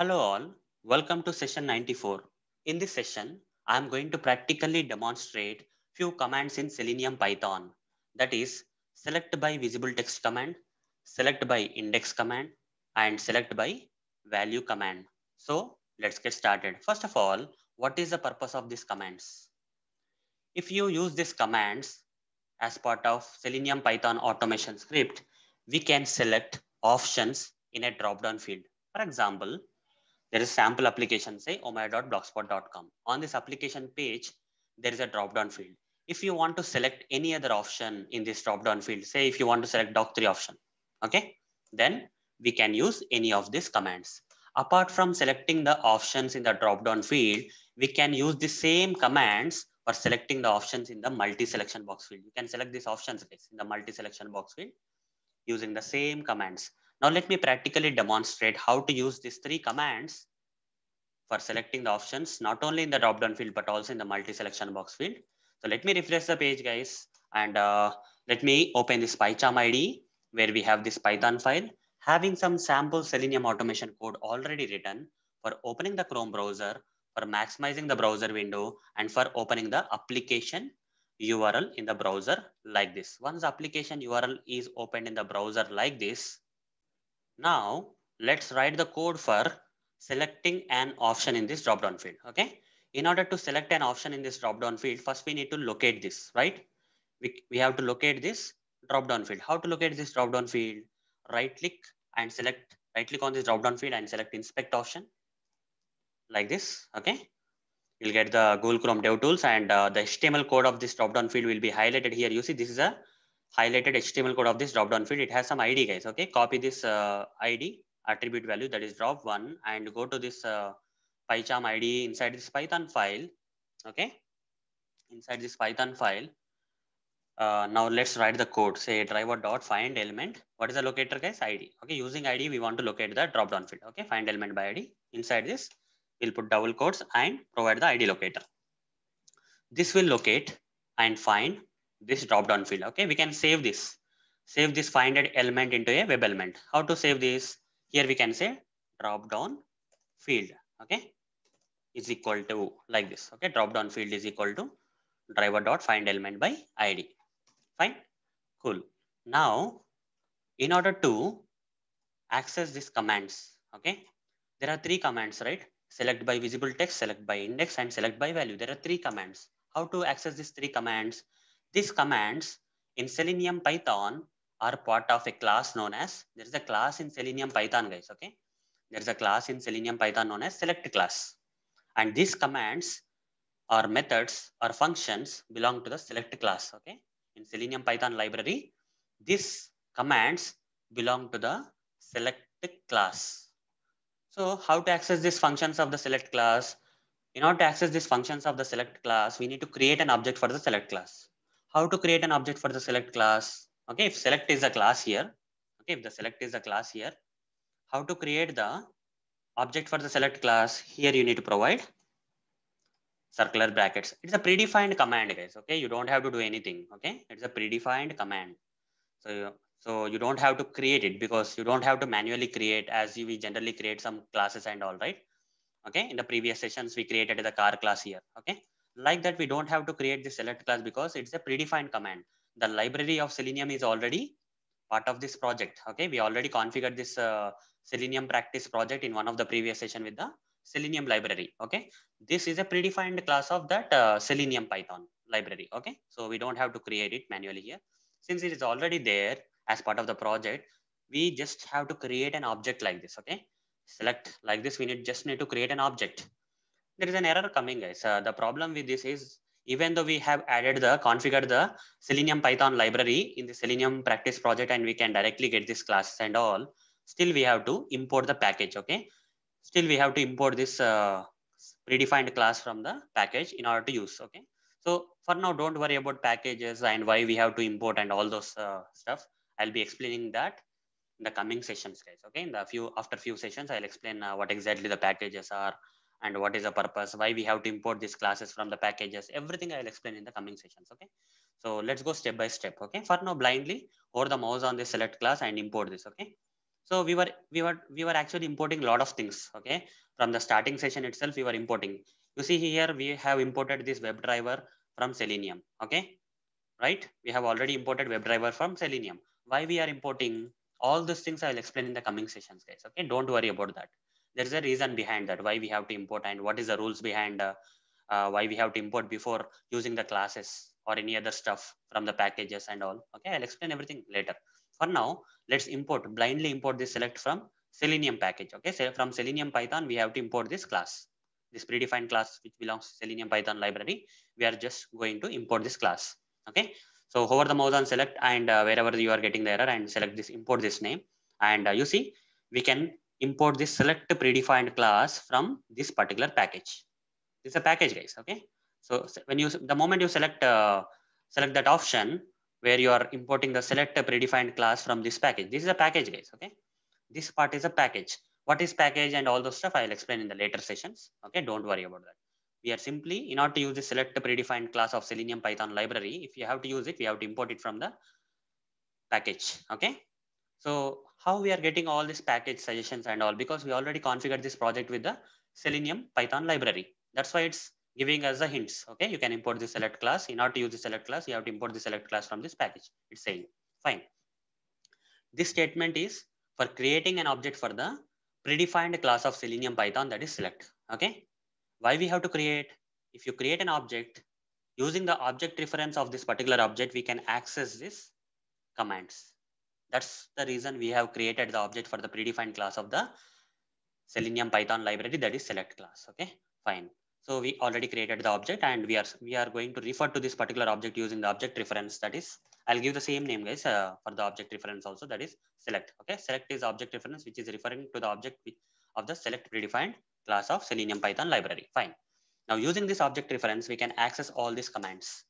Hello all, welcome to session 94. In this session, I am going to practically demonstrate few commands in Selenium Python. That is, select by visible text command, select by index command, and select by value command. So let's get started. First of all, what is the purpose of these commands? If you use these commands as part of Selenium Python automation script, we can select options in a drop-down field. For example, there is sample application, say omaya.blogspot.com. On this application page, there is a drop-down field. If you want to select any other option in this drop-down field, say if you want to select doc3 option, okay, then we can use any of these commands. Apart from selecting the options in the drop-down field, we can use the same commands for selecting the options in the multi-selection box field. You can select these options in the multi-selection box field using the same commands. Now let me practically demonstrate how to use these three commands for selecting the options, not only in the drop-down field, but also in the multi-selection box field. So let me refresh the page, guys, and uh, let me open this PyCharm IDE where we have this Python file, having some sample Selenium automation code already written for opening the Chrome browser, for maximizing the browser window, and for opening the application URL in the browser like this. Once application URL is opened in the browser like this, now let's write the code for selecting an option in this drop-down field. Okay. In order to select an option in this drop-down field, first we need to locate this, right? We, we have to locate this drop-down field. How to locate this drop-down field? Right-click and select, right-click on this drop-down field and select inspect option like this, okay? You'll get the Google Chrome DevTools and uh, the HTML code of this drop-down field will be highlighted here. You see, this is a highlighted HTML code of this drop down field. It has some ID guys. Okay. Copy this uh, ID attribute value that is drop one and go to this uh, PyCharm ID inside this Python file. Okay. Inside this Python file. Uh, now let's write the code. Say driver dot find element. What is the locator guys? ID. Okay. Using ID, we want to locate the drop down field. Okay. Find element by ID inside this. We'll put double quotes and provide the ID locator. This will locate and find this drop down field. Okay, we can save this. Save this 500 element into a web element. How to save this? Here we can say drop down field. Okay, is equal to like this. Okay, drop down field is equal to driver dot find element by id. Fine, cool. Now, in order to access these commands, okay, there are three commands, right? Select by visible text, select by index, and select by value. There are three commands. How to access these three commands? These commands in Selenium Python are part of a class known as, there is a class in Selenium Python guys, okay? There is a class in Selenium Python known as select class. And these commands or methods or functions belong to the select class, okay? In Selenium Python library, these commands belong to the select class. So how to access these functions of the select class? In order to access these functions of the select class, we need to create an object for the select class how to create an object for the select class. Okay, if select is a class here, okay, if the select is a class here, how to create the object for the select class here you need to provide circular brackets. It's a predefined command guys. Okay. You don't have to do anything. Okay. It's a predefined command. So, you, so you don't have to create it because you don't have to manually create as we generally create some classes and all right. Okay. In the previous sessions, we created the car class here. Okay. Like that, we don't have to create the select class because it's a predefined command. The library of Selenium is already part of this project. Okay, we already configured this uh, Selenium practice project in one of the previous session with the Selenium library. Okay, this is a predefined class of that uh, Selenium Python library. Okay, so we don't have to create it manually here. Since it is already there as part of the project, we just have to create an object like this. Okay, select like this. We need just need to create an object there is an error coming guys. Uh, the problem with this is even though we have added the configured the Selenium Python library in the Selenium practice project and we can directly get this classes and all, still we have to import the package, okay? Still we have to import this uh, predefined class from the package in order to use, okay? So for now, don't worry about packages and why we have to import and all those uh, stuff. I'll be explaining that in the coming sessions, guys, okay? In the few, after few sessions, I'll explain uh, what exactly the packages are and what is the purpose, why we have to import these classes from the packages, everything I'll explain in the coming sessions, okay? So let's go step by step, okay? For now, blindly, over the mouse on the select class and import this, okay? So we were, we were, we were actually importing a lot of things, okay? From the starting session itself, we were importing. You see here, we have imported this WebDriver from Selenium, okay? Right? We have already imported WebDriver from Selenium. Why we are importing all these things I'll explain in the coming sessions, guys, okay? Don't worry about that there is a reason behind that why we have to import and what is the rules behind uh, uh, why we have to import before using the classes or any other stuff from the packages and all okay i'll explain everything later for now let's import blindly import this select from selenium package okay so from selenium python we have to import this class this predefined class which belongs to selenium python library we are just going to import this class okay so hover the mouse on select and uh, wherever you are getting the error and select this import this name and uh, you see we can import this select predefined class from this particular package. This is a package, guys. Okay. So when you the moment you select uh, select that option where you are importing the select predefined class from this package, this is a package, guys. Okay. This part is a package. What is package and all those stuff I'll explain in the later sessions. Okay, don't worry about that. We are simply in order to use the select predefined class of Selenium Python library. If you have to use it, we have to import it from the package. Okay. So how we are getting all these package suggestions and all because we already configured this project with the Selenium Python library. That's why it's giving us the hints. Okay, you can import the select class. In order to use the select class, you have to import the select class from this package. It's saying, fine. This statement is for creating an object for the predefined class of Selenium Python that is select. Okay, why we have to create? If you create an object, using the object reference of this particular object, we can access this commands. That's the reason we have created the object for the predefined class of the Selenium Python library that is select class. Okay, fine. So we already created the object and we are we are going to refer to this particular object using the object reference that is I'll give the same name guys uh, for the object reference also that is select. Okay, select is object reference which is referring to the object of the select predefined class of Selenium Python library. Fine. Now using this object reference, we can access all these commands.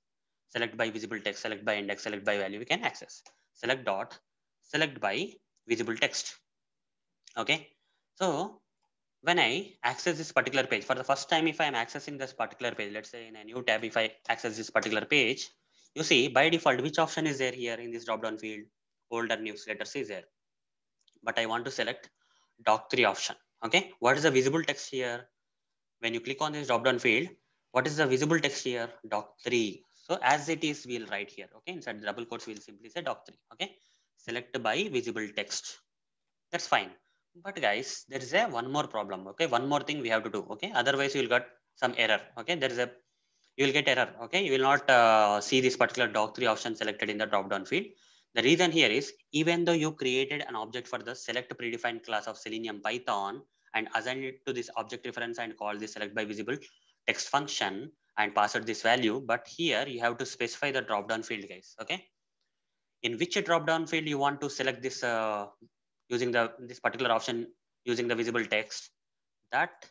Select by visible text, select by index, select by value, we can access. Select dot select by visible text. Okay. So when I access this particular page for the first time, if I'm accessing this particular page, let's say in a new tab, if I access this particular page, you see by default, which option is there here in this drop down field, older newsletters is there. But I want to select doc three option. Okay. What is the visible text here? When you click on this drop down field, what is the visible text here? Doc three. So as it is, we'll write here. Okay. Inside the double quotes, we'll simply say doc three. Okay select by visible text. That's fine. But guys, there is a one more problem. Okay. One more thing we have to do. Okay. Otherwise you will get some error. Okay. There is a, you will get error. Okay. You will not uh, see this particular doc3 option selected in the drop down field. The reason here is even though you created an object for the select predefined class of Selenium Python and assigned it to this object reference and called the select by visible text function and pass it this value, but here you have to specify the drop down field guys. Okay in which drop-down field you want to select this uh, using the this particular option using the visible text. That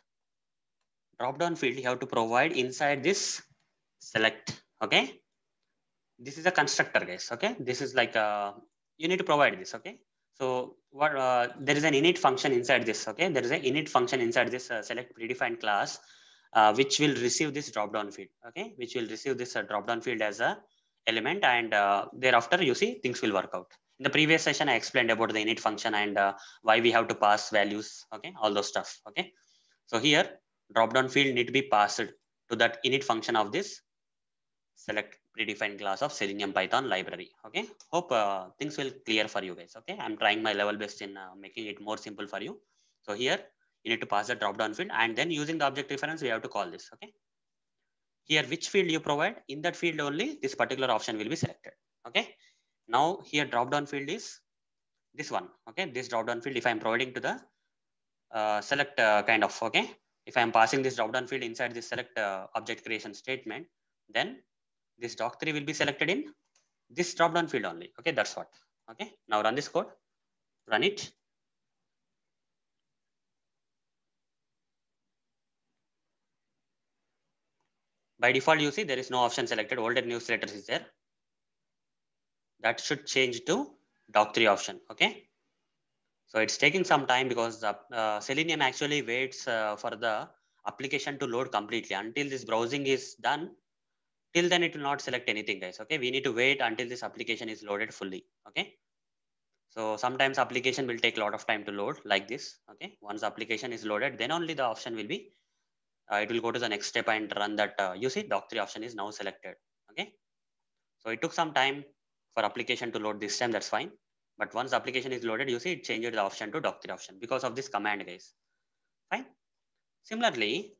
drop-down field you have to provide inside this select, okay? This is a constructor, guys, okay? This is like, a, uh, you need to provide this, okay? So what uh, there is an init function inside this, okay? There is an init function inside this uh, select predefined class, uh, which will receive this drop-down field, okay? Which will receive this uh, drop-down field as a element and uh, thereafter you see things will work out. In the previous session, I explained about the init function and uh, why we have to pass values, okay, all those stuff, okay. So here, drop-down field need to be passed to that init function of this select predefined class of Selenium Python library. Okay, hope uh, things will clear for you guys. Okay, I'm trying my level best in uh, making it more simple for you. So here you need to pass the drop down field and then using the object reference, we have to call this. Okay, here, which field you provide, in that field only, this particular option will be selected. Okay. Now here drop down field is this one. Okay. This drop down field, if I'm providing to the uh, select uh, kind of, okay. If I'm passing this drop down field inside this select uh, object creation statement, then this doc3 will be selected in this drop down field only. Okay. That's what. Okay. Now run this code, run it. By default, you see there is no option selected. Older newsletters is there. That should change to doc3 option. Okay. So it's taking some time because the, uh, Selenium actually waits uh, for the application to load completely until this browsing is done. Till then, it will not select anything, guys. Okay, we need to wait until this application is loaded fully. Okay, so sometimes application will take a lot of time to load like this. Okay, once application is loaded, then only the option will be uh, it will go to the next step and run that. Uh, you see, doc3 option is now selected. Okay. So it took some time for application to load this time. That's fine. But once application is loaded, you see it changes the option to doc3 option because of this command, guys. Fine. Similarly,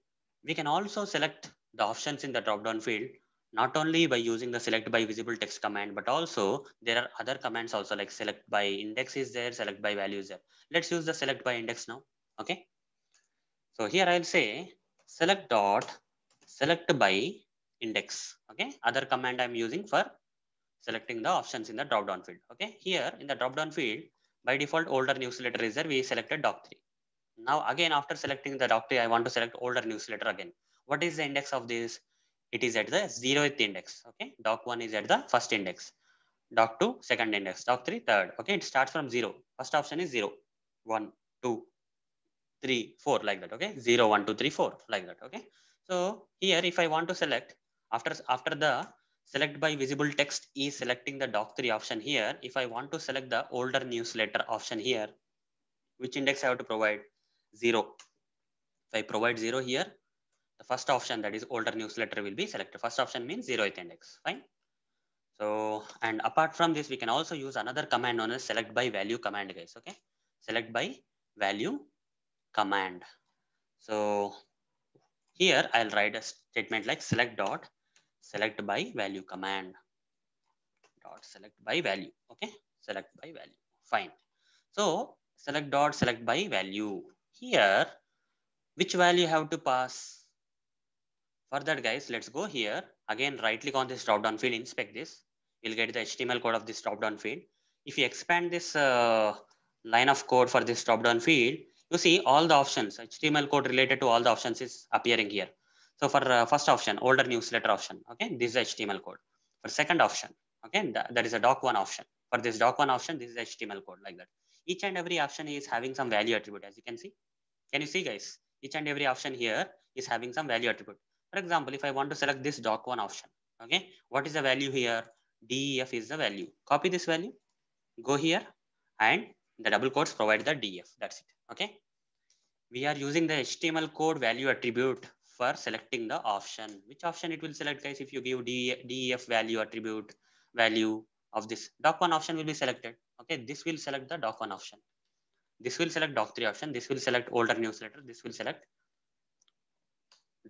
we can also select the options in the drop-down field, not only by using the select by visible text command, but also there are other commands also like select by index is there, select by values there. Let's use the select by index now. Okay. So here I'll say select dot select by index. Okay, other command I'm using for selecting the options in the drop down field. Okay, here in the drop down field, by default older newsletter is there. We selected doc3. Now again, after selecting the doc3, I want to select older newsletter again. What is the index of this? It is at the zeroth index. Okay, doc1 is at the first index, doc2 second index, doc3 third. Okay, it starts from zero. First option is zero, one, two, 3, 4 like that, okay? 0, 1, 2, 3, 4 like that, okay? So here if I want to select, after, after the select by visible text is selecting the doc3 option here, if I want to select the older newsletter option here, which index I have to provide? 0. If I provide 0 here, the first option that is older newsletter will be selected. First option means 0th index, fine? So, and apart from this, we can also use another command known as select by value command guys, okay? Select by value command. So here I'll write a statement like select dot select by value command dot select by value. Okay, select by value. Fine. So select dot select by value here. Which value have to pass? For that guys, let's go here. Again, right click on this drop down field, inspect this. You'll get the HTML code of this drop down field. If you expand this uh, line of code for this drop down field, you see all the options, HTML code related to all the options is appearing here. So for uh, first option, older newsletter option, okay, this is HTML code. For second option, okay, th that is a doc1 option. For this doc1 option, this is HTML code like that. Each and every option is having some value attribute as you can see. Can you see guys? Each and every option here is having some value attribute. For example, if I want to select this doc1 option, okay, what is the value here? def is the value. Copy this value, go here and the double quotes provide the def, that's it okay we are using the html code value attribute for selecting the option which option it will select guys if you give def value attribute value of this doc1 option will be selected okay this will select the doc1 option this will select doc3 option this will select older newsletter this will select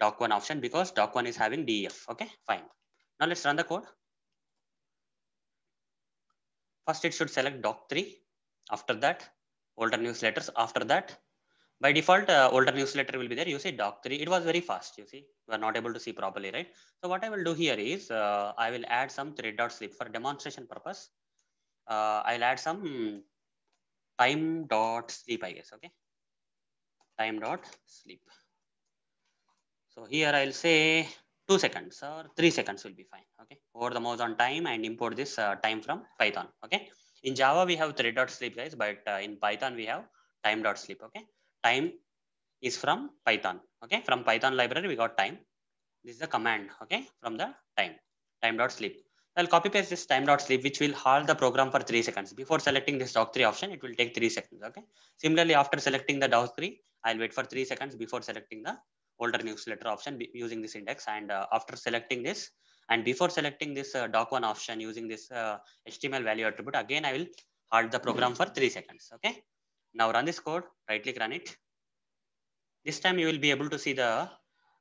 doc1 option because doc1 is having def okay fine now let's run the code first it should select doc3 after that older newsletters after that by default uh, older newsletter will be there you see, doc 3 it was very fast you see we are not able to see properly right so what i will do here is uh, i will add some thread dot sleep for demonstration purpose uh, i'll add some time dot sleep i guess okay time dot sleep so here i'll say two seconds or three seconds will be fine okay over the mouse on time and import this uh, time from python okay in java we have three dot sleep guys but uh, in python we have time dot sleep okay time is from python okay from python library we got time this is a command okay from the time time dot sleep i'll copy paste this time dot sleep which will halt the program for three seconds before selecting this doc3 option it will take three seconds okay similarly after selecting the doc3 i'll wait for three seconds before selecting the older newsletter option using this index and uh, after selecting this and before selecting this uh, doc1 option using this uh, HTML value attribute, again, I will halt the program for three seconds. Okay. Now run this code, right click run it. This time you will be able to see the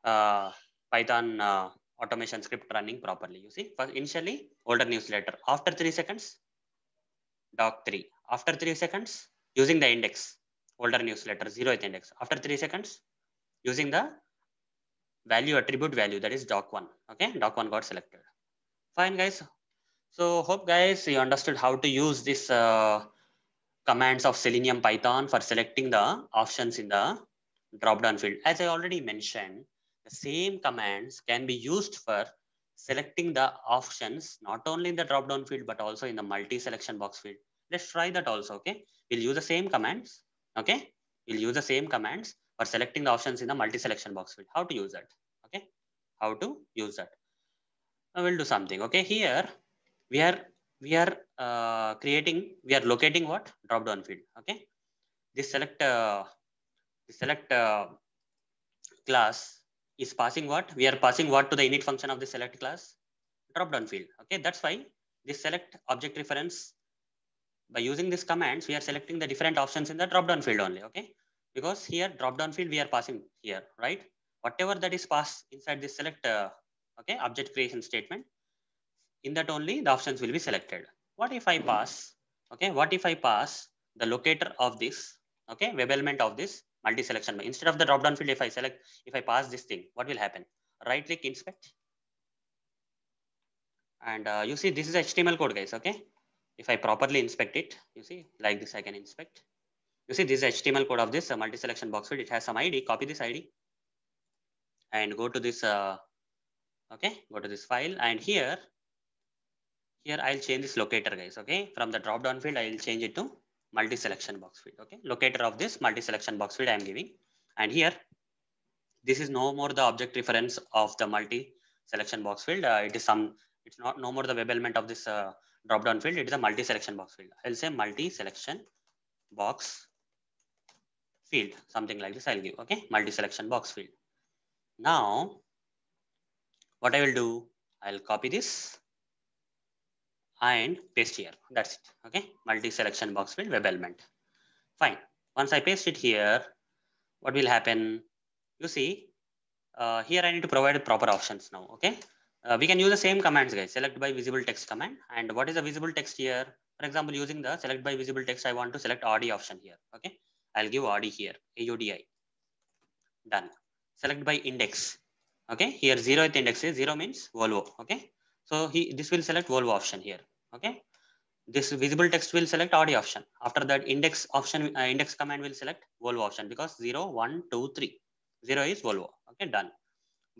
uh, Python uh, automation script running properly. You see, initially older newsletter. After three seconds, doc three. After three seconds, using the index, older newsletter, zeroth index. After three seconds, using the value attribute value that is doc1 okay doc1 got selected fine guys so hope guys you understood how to use this uh, commands of selenium python for selecting the options in the drop down field as i already mentioned the same commands can be used for selecting the options not only in the drop down field but also in the multi selection box field let's try that also okay we'll use the same commands okay we'll use the same commands or selecting the options in the multi-selection box field. How to use that? Okay, how to use that? I will do something. Okay, here we are we are uh, creating we are locating what drop down field. Okay, this select uh, this select uh, class is passing what we are passing what to the init function of the select class drop down field. Okay, that's why this select object reference by using these commands we are selecting the different options in the drop down field only. Okay because here drop down field we are passing here, right? Whatever that is passed inside this select uh, okay object creation statement, in that only the options will be selected. What if I pass, okay, what if I pass the locator of this, okay, web element of this multi-selection. Instead of the drop down field, if I select, if I pass this thing, what will happen? Right click inspect. And uh, you see, this is HTML code guys, okay? If I properly inspect it, you see, like this, I can inspect. You see this HTML code of this uh, multi-selection box field. It has some ID. Copy this ID and go to this. Uh, okay, go to this file and here. Here I'll change this locator, guys. Okay, from the drop-down field, I'll change it to multi-selection box field. Okay, locator of this multi-selection box field I'm giving, and here this is no more the object reference of the multi-selection box field. Uh, it is some. It's not no more the web element of this uh, drop-down field. It is a multi-selection box field. I'll say multi-selection box field, something like this I'll give, okay, multi-selection box field. Now, what I will do, I'll copy this and paste here. That's it, okay, multi-selection box field web element. Fine. Once I paste it here, what will happen? You see, uh, here I need to provide proper options now, okay? Uh, we can use the same commands guys, select by visible text command. And what is the visible text here? For example, using the select by visible text, I want to select RD option here, okay? I'll give Audi here, AUDI. Done. Select by index. Okay, here zero at index is 0 means Volvo. Okay, so he this will select Volvo option here. Okay, this visible text will select Audi option. After that index option, uh, index command will select Volvo option because zero one two three zero 0 is Volvo. Okay, done.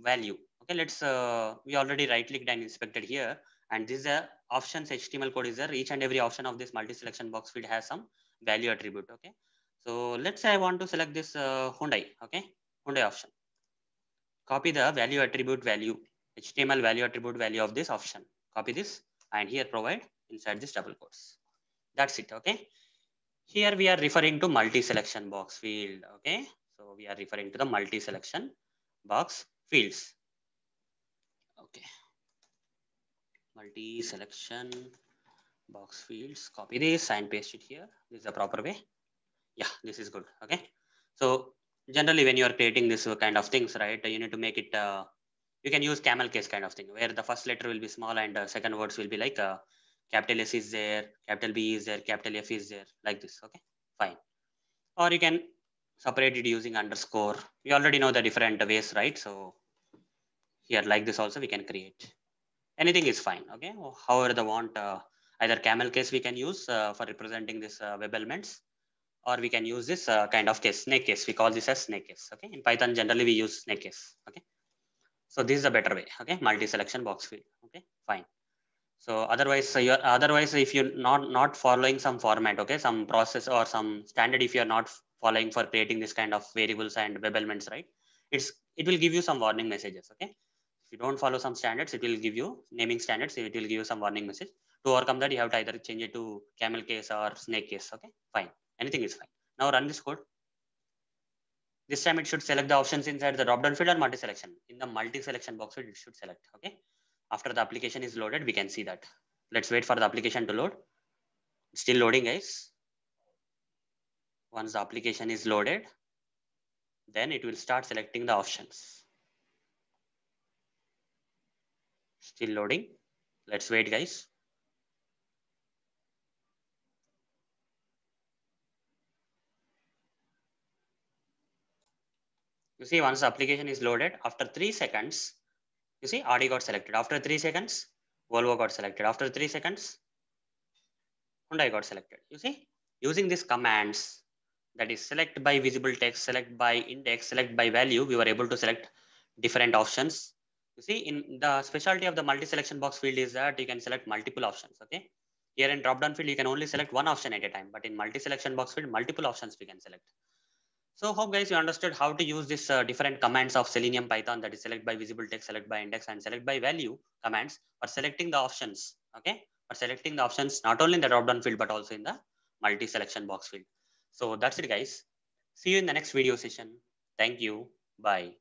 Value. Okay, let's, uh, we already right clicked and inspected here. And this is a options HTML code is there. Each and every option of this multi selection box field has some value attribute. Okay, so let's say I want to select this uh, Hyundai, okay, Hyundai option. Copy the value attribute value, HTML value attribute value of this option. Copy this and here provide inside this double quotes. That's it, okay. Here we are referring to multi-selection box field, okay. So we are referring to the multi-selection box fields. Okay. Multi-selection box fields, copy this and paste it here. This is the proper way yeah, this is good. Okay. So generally when you are creating this kind of things, right, you need to make it, uh, you can use camel case kind of thing where the first letter will be small and uh, second words will be like uh, capital S is there, capital B is there, capital F is there like this. Okay, fine. Or you can separate it using underscore. We already know the different ways, right? So here like this also we can create. Anything is fine. Okay. However, the want uh, either camel case we can use uh, for representing this uh, web elements or we can use this uh, kind of case, snake case. We call this as snake case. Okay. In Python, generally we use snake case. Okay. So this is a better way. Okay. Multi-selection box field. Okay. Fine. So otherwise, so you're, otherwise, if you're not not following some format, okay, some process or some standard, if you're not following for creating this kind of variables and web elements, right? It's it will give you some warning messages. Okay. If you don't follow some standards, it will give you naming standards. It will give you some warning message. To overcome that, you have to either change it to camel case or snake case. Okay. Fine anything is fine. Now run this code. This time it should select the options inside the drop-down field or multi-selection. In the multi-selection box field, it should select, okay? After the application is loaded, we can see that. Let's wait for the application to load. It's still loading, guys. Once the application is loaded, then it will start selecting the options. Still loading. Let's wait, guys. You see, once the application is loaded, after three seconds, you see, Audi got selected. After three seconds, Volvo got selected. After three seconds, Hyundai got selected. You see, using these commands, that is select by visible text, select by index, select by value, we were able to select different options. You see, in the specialty of the multi-selection box field is that you can select multiple options, okay? Here in drop-down field, you can only select one option at a time, but in multi-selection box field, multiple options we can select. So hope guys you understood how to use these uh, different commands of Selenium Python that is select by visible text, select by index and select by value commands for selecting the options. Okay. For selecting the options, not only in the drop down field, but also in the multi selection box field. So that's it guys. See you in the next video session. Thank you. Bye.